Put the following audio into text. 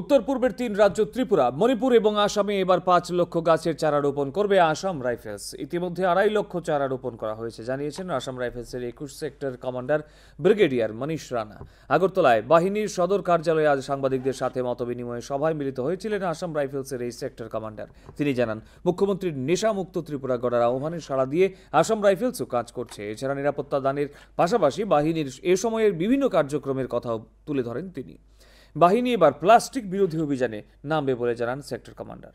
উত্তর পূর্বের তিন রাজ্য ত্রিপুরা মণিপুর এবং আসামে এবার পাঁচ লক্ষ গাছের চারা রোপণ করবে আসাম রাইফেলস ইতিমধ্যে আড়াই লক্ষ চারা রোপণ করা হয়েছে জানিয়েছেন আসাম রাইফেলসের একুশ sector commander brigadier Manish Rana আগরতলায় বাহিনীর সদর কার্যালয়ে আজ সাংবাদিকদের সাথে মতবিনিময়ে সভায় মিলিত হয়েছিলেন আসাম রাইফেলসের এই সেক্টর কমান্ডার তিনি জানান মুখ্যমন্ত্রীর নেশামুক্ত ত্রিপুরা গড়ার আহ্বানে সাড়া দিয়ে আসাম রাইফেলসও কাজ করছে এছাড়া নিরাপত্তা দানের পাশাপাশি বাহিনীর এ সময়ের বিভিন্ন কার্যক্রমের কথাও তুলে ধরেন তিনি বাহিনী এবার প্লাস্টিক বিরোধী অভিযানে নামবে বলে জানান সেক্টর কমান্ডার